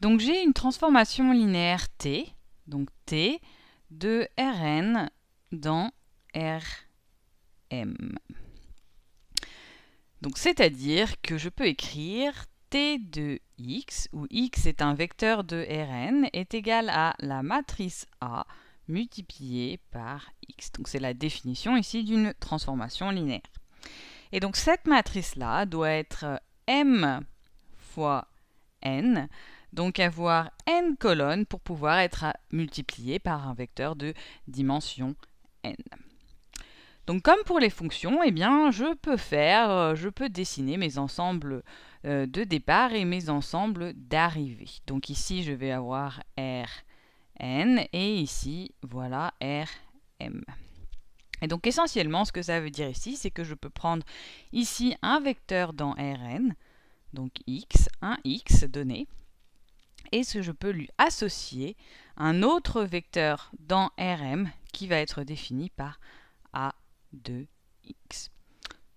Donc j'ai une transformation linéaire T, donc T, de Rn dans Rm. Donc c'est-à-dire que je peux écrire T de x, où x est un vecteur de Rn, est égal à la matrice A multipliée par x. Donc c'est la définition ici d'une transformation linéaire. Et donc cette matrice-là doit être m fois n, donc avoir n colonnes pour pouvoir être multiplié par un vecteur de dimension n. Donc comme pour les fonctions, eh bien, je peux faire, euh, je peux dessiner mes ensembles euh, de départ et mes ensembles d'arrivée. Donc ici, je vais avoir Rn et ici, voilà Rm. Et donc essentiellement, ce que ça veut dire ici, c'est que je peux prendre ici un vecteur dans Rn, donc x, un x donné, et ce, je peux lui associer un autre vecteur dans Rm qui va être défini par A 2 x.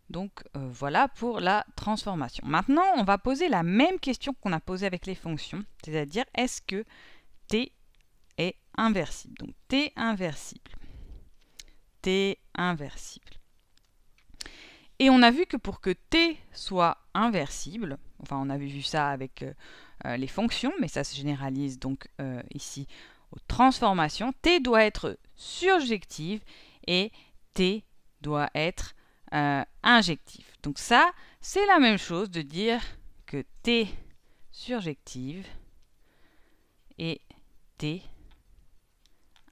Donc euh, voilà pour la transformation. Maintenant, on va poser la même question qu'on a posée avec les fonctions, c'est-à-dire est-ce que t est inversible Donc t inversible. t inversible. Et on a vu que pour que t soit inversible, enfin on avait vu ça avec... Euh, euh, les fonctions, mais ça se généralise donc euh, ici aux transformations. T doit être surjective et T doit être euh, injective. injectif. Donc ça, c'est la même chose de dire que T surjective et T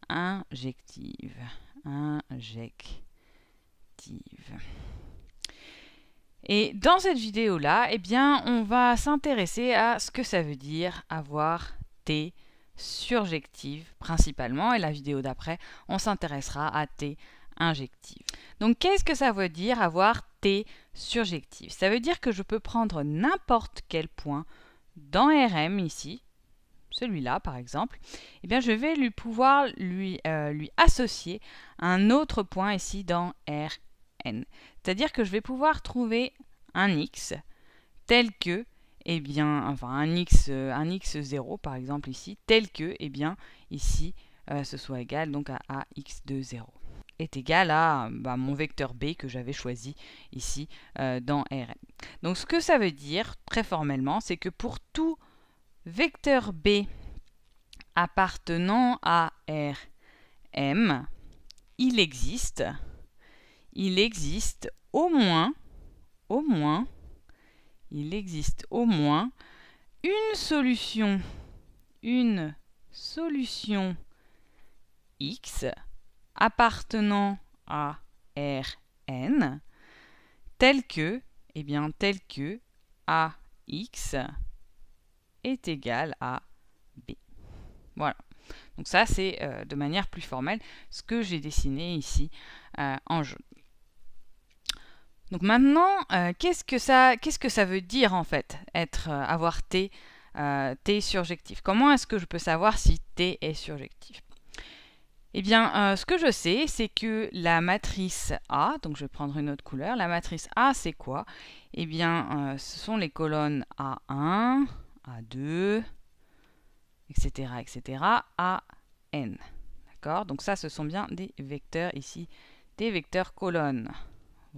injective. Injective. Et dans cette vidéo-là, eh bien, on va s'intéresser à ce que ça veut dire avoir T surjective principalement, et la vidéo d'après, on s'intéressera à T injective. Donc qu'est-ce que ça veut dire avoir T surjective Ça veut dire que je peux prendre n'importe quel point dans RM ici, celui-là par exemple, eh bien je vais lui pouvoir lui, euh, lui associer un autre point ici dans Rn. C'est-à-dire que je vais pouvoir trouver un x tel que, eh bien, enfin un x, euh, x0 par exemple ici, tel que, eh bien, ici, euh, ce soit égal donc à ax de 0 est égal à bah, mon vecteur b que j'avais choisi ici euh, dans Rm. Donc ce que ça veut dire très formellement, c'est que pour tout vecteur b appartenant à Rm, il existe il existe au moins, au moins, il existe au moins une solution, une solution x appartenant à Rn telle que, eh bien, telle que AX est égal à B. Voilà. Donc ça, c'est euh, de manière plus formelle ce que j'ai dessiné ici euh, en jaune. Donc maintenant, euh, qu'est-ce que ça, veut dire en fait, être, euh, avoir T, euh, T surjectif Comment est-ce que je peux savoir si T est surjectif Eh bien, ce que je sais, c'est que la matrice A, donc je vais prendre une autre couleur, la matrice A, c'est quoi Eh bien, ce sont les colonnes A1, A2, etc., etc., AN. D'accord Donc ça, ce sont bien des vecteurs ici, des vecteurs colonnes.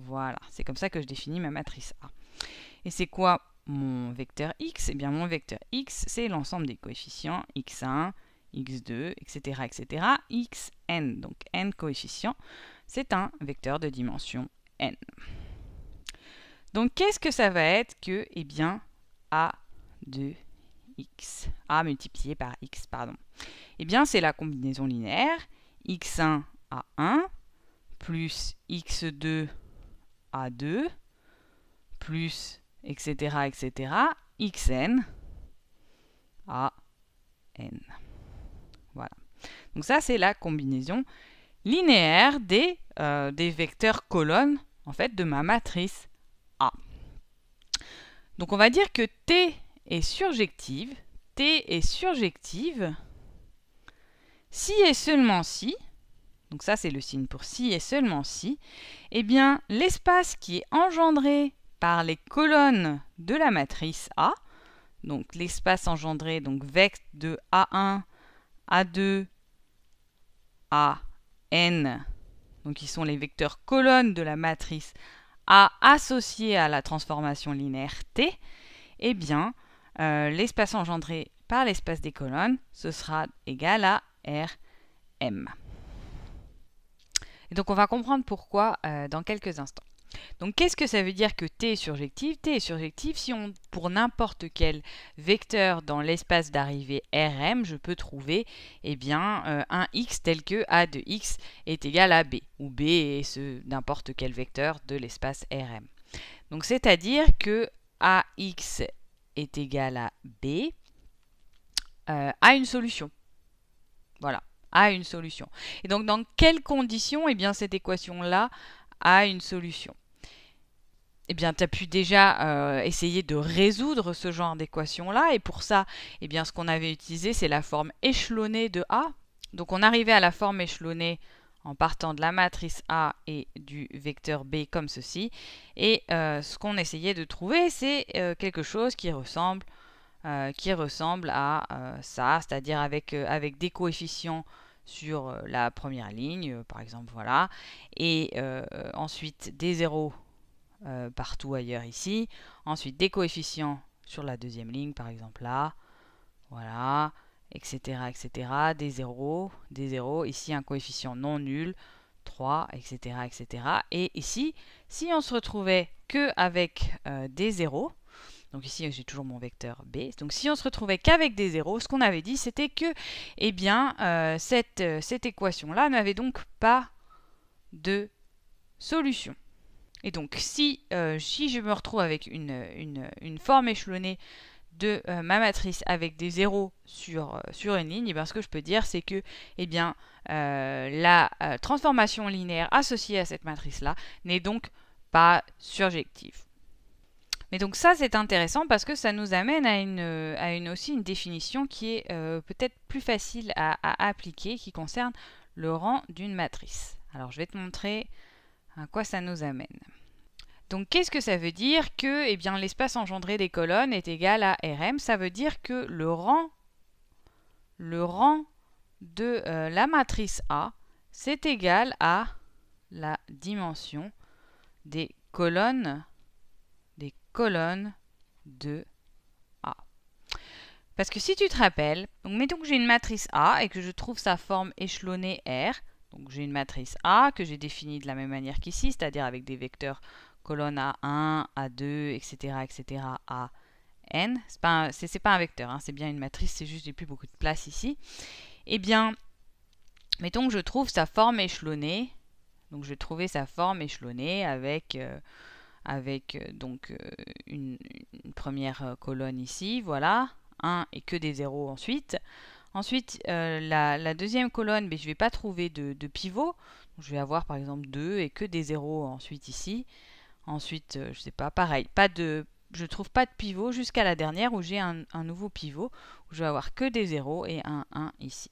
Voilà, c'est comme ça que je définis ma matrice A. Et c'est quoi mon vecteur x Eh bien mon vecteur x, c'est l'ensemble des coefficients x1, x2, etc., etc., xn, donc n coefficients. C'est un vecteur de dimension n. Donc qu'est-ce que ça va être que, eh bien, a 2 x, a multiplié par x, pardon. Eh bien, c'est la combinaison linéaire x1 à 1 plus x2 a2 plus etc. etc. xn a n. Voilà. Donc ça, c'est la combinaison linéaire des, euh, des vecteurs colonnes en fait, de ma matrice A. Donc on va dire que T est surjective. T est surjective si et seulement si donc ça c'est le signe pour si et seulement si, eh bien l'espace qui est engendré par les colonnes de la matrice A, donc l'espace engendré, donc de A1, A2, AN, donc qui sont les vecteurs colonnes de la matrice A associés à la transformation linéaire T, eh bien euh, l'espace engendré par l'espace des colonnes, ce sera égal à RM. Et donc on va comprendre pourquoi euh, dans quelques instants. Donc qu'est-ce que ça veut dire que t est surjectif t est surjectif si on, pour n'importe quel vecteur dans l'espace d'arrivée rm, je peux trouver eh bien, euh, un x tel que a de x est égal à b, ou b est ce n'importe quel vecteur de l'espace rm. Donc c'est-à-dire que ax est égal à b euh, a une solution. Voilà a une solution. Et donc dans quelles conditions eh bien, cette équation-là a une solution eh bien, tu as pu déjà euh, essayer de résoudre ce genre d'équation-là. Et pour ça, eh bien, ce qu'on avait utilisé, c'est la forme échelonnée de A. Donc, on arrivait à la forme échelonnée en partant de la matrice A et du vecteur B comme ceci. Et euh, ce qu'on essayait de trouver, c'est euh, quelque chose qui ressemble euh, qui ressemble à euh, ça, c'est-à-dire avec, euh, avec des coefficients sur la première ligne, par exemple, voilà, et ensuite des zéros partout ailleurs ici, ensuite des coefficients sur la deuxième ligne, par exemple là, voilà, etc., etc., des zéros, des zéros, ici un coefficient non nul, 3, etc., etc., et ici, si on se retrouvait que avec des zéros, donc ici, j'ai toujours mon vecteur B. Donc si on se retrouvait qu'avec des zéros, ce qu'on avait dit, c'était que eh bien, euh, euh, cette, équation-là n'avait donc pas de solution. Et donc si, euh, je me retrouve avec une, forme échelonnée de ma matrice avec des zéros sur, sur une ligne, eh ce que je peux dire, c'est que eh bien, la transformation linéaire associée à cette matrice-là n'est donc pas surjective. Mais donc ça, c'est intéressant parce que ça nous amène à une, euh, aussi une définition qui est euh, peut-être plus facile à, appliquer, qui concerne le rang d'une matrice. Alors je vais te montrer à quoi ça nous amène. Donc qu'est-ce que ça veut dire que eh l'espace engendré des colonnes est égal à Rm Ça veut dire que le rang, de euh, la matrice A, c'est égal à la dimension des colonnes colonne de a Parce que si tu te rappelles, donc mettons que j'ai une matrice A et que je trouve sa forme échelonnée R. Donc j'ai une matrice A que j'ai définie de la même manière qu'ici, c'est-à-dire avec des vecteurs colonne A1, A2, etc., etc., A, N. C'est pas, un, pas un vecteur, hein, c'est bien une matrice, c'est juste j'ai plus beaucoup de place ici. Eh bien, mettons que je trouve sa forme échelonnée. Donc je vais trouver sa forme échelonnée avec... Euh, avec euh, donc euh, une, première euh, colonne ici, voilà, 1 et que des zéros ensuite. Ensuite, la, deuxième colonne, mais ben, je ne vais pas trouver de, pivot. je vais avoir par exemple 2 et que des zéros ensuite ici. Ensuite, je ne sais pas, pareil, pas de, je ne trouve pas de pivot jusqu'à la dernière où j'ai un, nouveau pivot, où je vais avoir que des zéros et un 1 ici.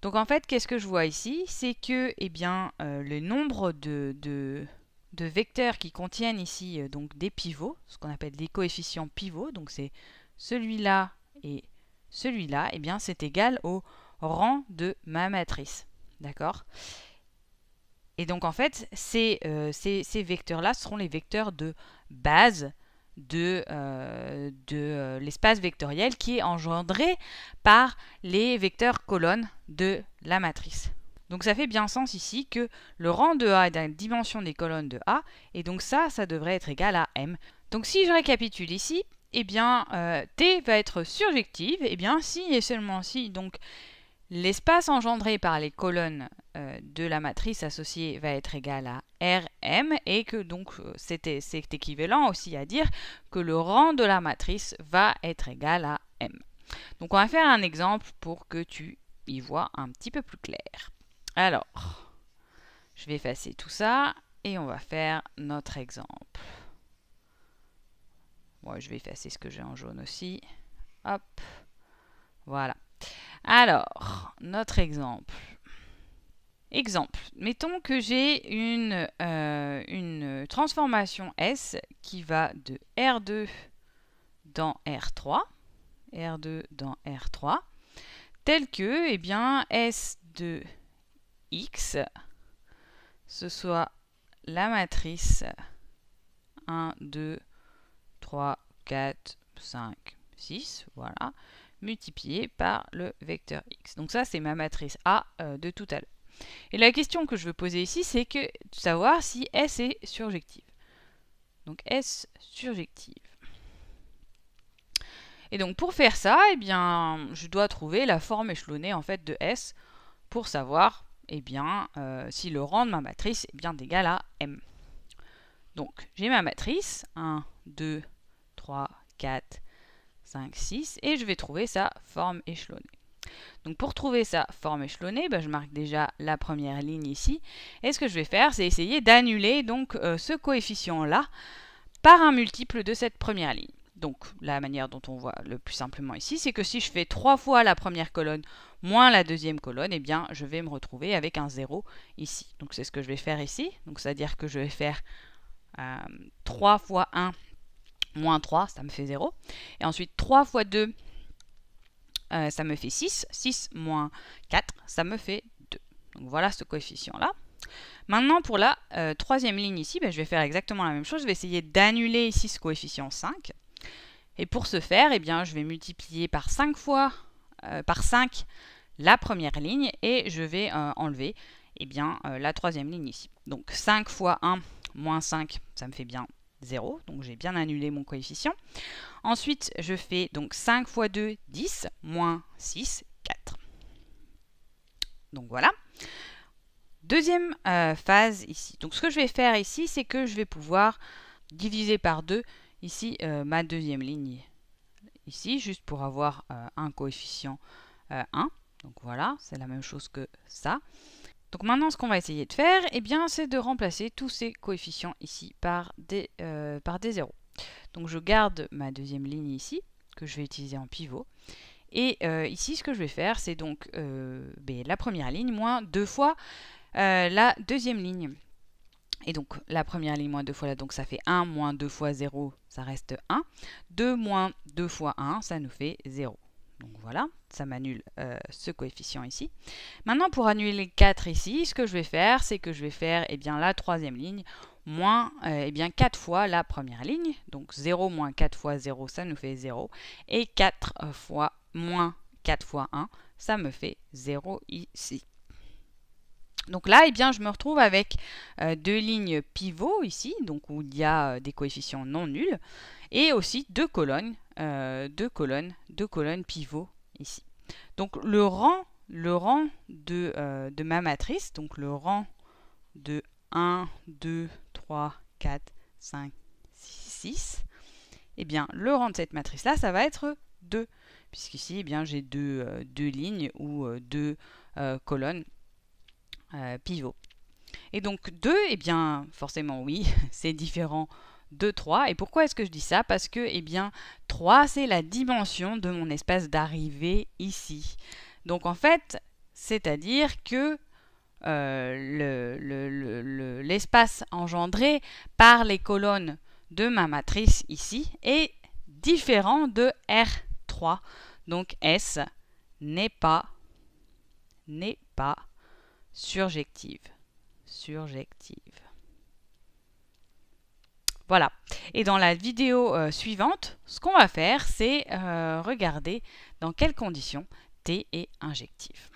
Donc en fait, qu'est-ce que je vois ici C'est que eh bien, le nombre de de vecteurs qui contiennent ici euh, donc des pivots, ce qu'on appelle des coefficients pivots, donc c'est celui-là et celui-là, et eh bien c'est égal au rang de ma matrice. D'accord Et donc en fait, euh, ces, vecteurs-là seront les vecteurs de base de, euh, de l'espace vectoriel qui est engendré par les vecteurs colonnes de la matrice. Donc ça fait bien sens ici que le rang de A est la dimension des colonnes de A, et donc ça, ça devrait être égal à M. Donc si je récapitule ici, eh bien, euh, T va être surjective, eh bien, si et seulement si, donc, l'espace engendré par les colonnes euh, de la matrice associée va être égal à Rm, et que donc, euh, c'est équivalent aussi à dire que le rang de la matrice va être égal à M. Donc, on va faire un exemple pour que tu y vois un petit peu plus clair. Alors, je vais effacer tout ça et on va faire notre exemple. Moi, je vais effacer ce que j'ai en jaune aussi. Hop, voilà. Alors, notre exemple. Exemple, mettons que j'ai une, euh, transformation S qui va de R2 dans R3, R2 dans R3, tel que, eh bien, S 2 X, ce soit la matrice 1, 2, 3, 4, 5, 6, voilà, multipliée par le vecteur x. Donc ça, c'est ma matrice A euh, de tout à l'heure. Et la question que je veux poser ici, c'est que savoir si S est surjective. Donc S surjective. Et donc pour faire ça, eh bien, je dois trouver la forme échelonnée en fait de S pour savoir eh bien, euh, si le rang de ma matrice est bien égal à M. Donc, j'ai ma matrice, 1, 2, 3, 4, 5, 6, et je vais trouver sa forme échelonnée. Donc pour trouver sa forme échelonnée, bah, je marque déjà la première ligne ici. Et ce que je vais faire, c'est essayer d'annuler donc euh, ce coefficient-là par un multiple de cette première ligne. Donc la manière dont on voit le plus simplement ici, c'est que si je fais 3 fois la première colonne moins la deuxième colonne, eh bien je vais me retrouver avec un 0 ici. Donc c'est ce que je vais faire ici. Donc c'est-à-dire que je vais faire 3 euh, fois 1 moins 3, ça me fait 0. Et ensuite 3 fois 2, euh, ça me fait 6. 6 moins 4, ça me fait 2. Donc voilà ce coefficient-là. Maintenant, pour la euh, troisième ligne ici, ben, je vais faire exactement la même chose. Je vais essayer d'annuler ici ce coefficient 5. Et pour ce faire, eh bien, je vais multiplier par 5 fois, euh, par 5 la première ligne et je vais euh, enlever eh bien, euh, la troisième ligne ici. Donc 5 fois 1 moins 5, ça me fait bien 0, donc j'ai bien annulé mon coefficient. Ensuite, je fais donc 5 fois 2, 10, moins 6, 4. Donc voilà. Deuxième phase ici. Donc ce que je vais faire ici, c'est que je vais pouvoir diviser par 2 Ici, euh, ma deuxième ligne, ici, juste pour avoir euh, un coefficient 1. Euh, donc voilà, c'est la même chose que ça. Donc maintenant, ce qu'on va essayer de faire, eh bien, c'est de remplacer tous ces coefficients ici par des, par des zéros. Donc je garde ma deuxième ligne ici, que je vais utiliser en pivot. Et ici, ce que je vais faire, c'est donc ben, la première ligne moins deux fois la deuxième ligne. Et donc la première ligne moins 2 fois là, donc ça fait 1 moins 2 fois 0, ça reste 1. 2 moins 2 fois 1, ça nous fait 0. Donc voilà, ça m'annule euh, ce coefficient ici. Maintenant pour annuler 4 ici, ce que je vais faire, c'est que je vais faire eh bien, la troisième ligne moins euh, eh bien, 4 fois la première ligne. Donc 0 moins 4 fois 0, ça nous fait 0. Et 4 fois moins 4 fois 1, ça me fait 0 ici. Donc là, eh bien, je me retrouve avec euh, deux lignes pivots ici, donc où il y a euh, des coefficients non nuls, et aussi deux colonnes, euh, deux colonnes, deux colonnes pivots ici. Donc le rang, le rang de, euh, ma matrice, donc le rang de 1, 2, 3, 4, 5, 6, 6, bien, le rang de cette matrice-là, ça va être 2, puisqu'ici, eh j'ai deux, deux, lignes ou deux colonnes euh, pivot. Et donc 2, et eh bien forcément oui, c'est différent de 3. Et pourquoi est-ce que je dis ça Parce que eh bien 3, c'est la dimension de mon espace d'arrivée ici. Donc en fait, c'est-à-dire que euh, l'espace engendré par les colonnes de ma matrice ici est différent de R3. Donc S n'est pas, n'est pas surjective. Surjective. Voilà. Et dans la vidéo euh, suivante, ce qu'on va faire, c'est euh, regarder dans quelles conditions T est injectif.